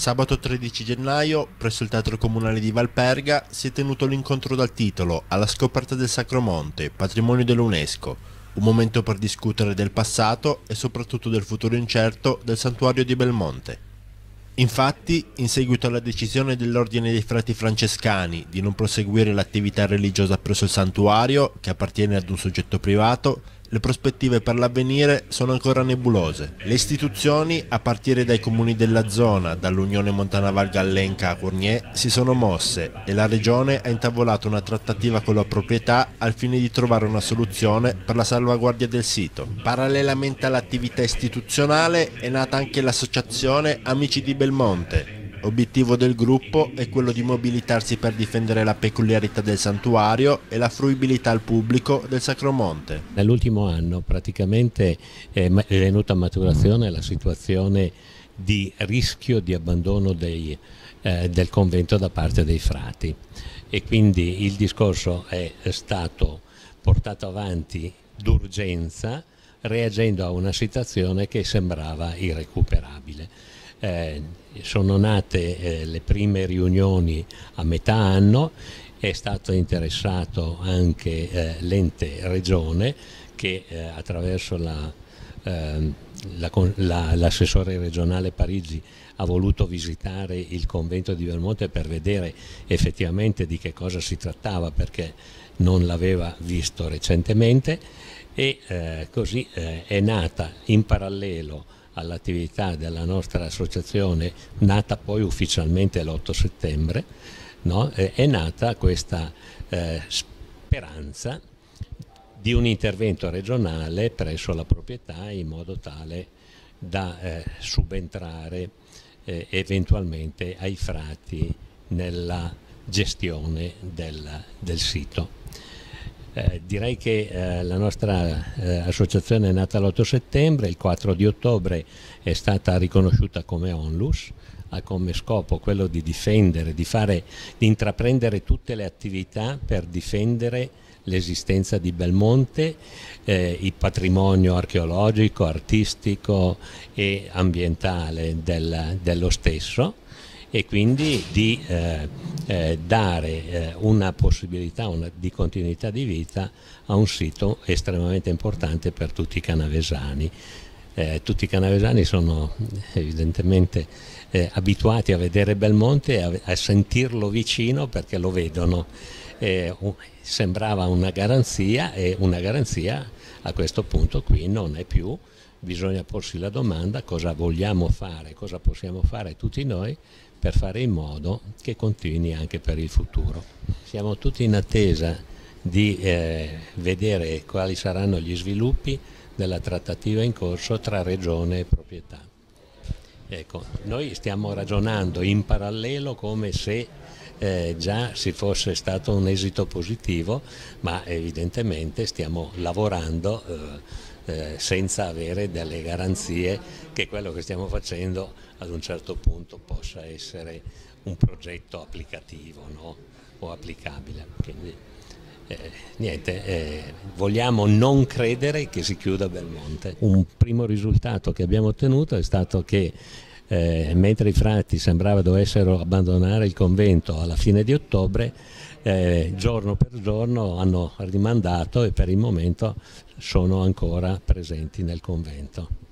Sabato 13 gennaio, presso il Teatro Comunale di Valperga, si è tenuto l'incontro dal titolo Alla scoperta del Sacromonte, patrimonio dell'UNESCO, un momento per discutere del passato e soprattutto del futuro incerto del santuario di Belmonte. Infatti, in seguito alla decisione dell'Ordine dei Frati Francescani di non proseguire l'attività religiosa presso il santuario, che appartiene ad un soggetto privato, le prospettive per l'avvenire sono ancora nebulose. Le istituzioni, a partire dai comuni della zona, dall'Unione Montana Val Gallenca a Cournier, si sono mosse e la regione ha intavolato una trattativa con la proprietà al fine di trovare una soluzione per la salvaguardia del sito. Parallelamente all'attività istituzionale è nata anche l'associazione Amici di Belmonte, Obiettivo del gruppo è quello di mobilitarsi per difendere la peculiarità del santuario e la fruibilità al pubblico del Sacromonte. Nell'ultimo anno praticamente è venuta a maturazione la situazione di rischio di abbandono dei, eh, del convento da parte dei frati e quindi il discorso è stato portato avanti d'urgenza reagendo a una situazione che sembrava irrecuperabile. Eh, sono nate eh, le prime riunioni a metà anno, è stato interessato anche eh, l'ente regione che eh, attraverso ehm, l'assessore la, la, regionale Parigi ha voluto visitare il convento di Vermonte per vedere effettivamente di che cosa si trattava perché non l'aveva visto recentemente e eh, così eh, è nata in parallelo all'attività della nostra associazione, nata poi ufficialmente l'8 settembre, no? è nata questa eh, speranza di un intervento regionale presso la proprietà in modo tale da eh, subentrare eh, eventualmente ai frati nella gestione del, del sito. Eh, direi che eh, la nostra eh, associazione è nata l'8 settembre, il 4 di ottobre è stata riconosciuta come onlus, ha come scopo quello di difendere, di, fare, di intraprendere tutte le attività per difendere l'esistenza di Belmonte, eh, il patrimonio archeologico, artistico e ambientale del, dello stesso e quindi di eh, eh, dare eh, una possibilità una, di continuità di vita a un sito estremamente importante per tutti i canavesani. Eh, tutti i canavesani sono evidentemente eh, abituati a vedere Belmonte e a, a sentirlo vicino perché lo vedono eh, sembrava una garanzia e una garanzia a questo punto qui non è più, bisogna porsi la domanda cosa vogliamo fare, cosa possiamo fare tutti noi per fare in modo che continui anche per il futuro. Siamo tutti in attesa di eh, vedere quali saranno gli sviluppi della trattativa in corso tra regione e proprietà. Ecco, noi stiamo ragionando in parallelo come se eh, già si fosse stato un esito positivo, ma evidentemente stiamo lavorando eh, eh, senza avere delle garanzie che quello che stiamo facendo ad un certo punto possa essere un progetto applicativo no? o applicabile. Quindi eh, niente, eh, vogliamo non credere che si chiuda Belmonte. Un primo risultato che abbiamo ottenuto è stato che eh, mentre i frati sembrava dovessero abbandonare il convento alla fine di ottobre, eh, giorno per giorno hanno rimandato e per il momento sono ancora presenti nel convento.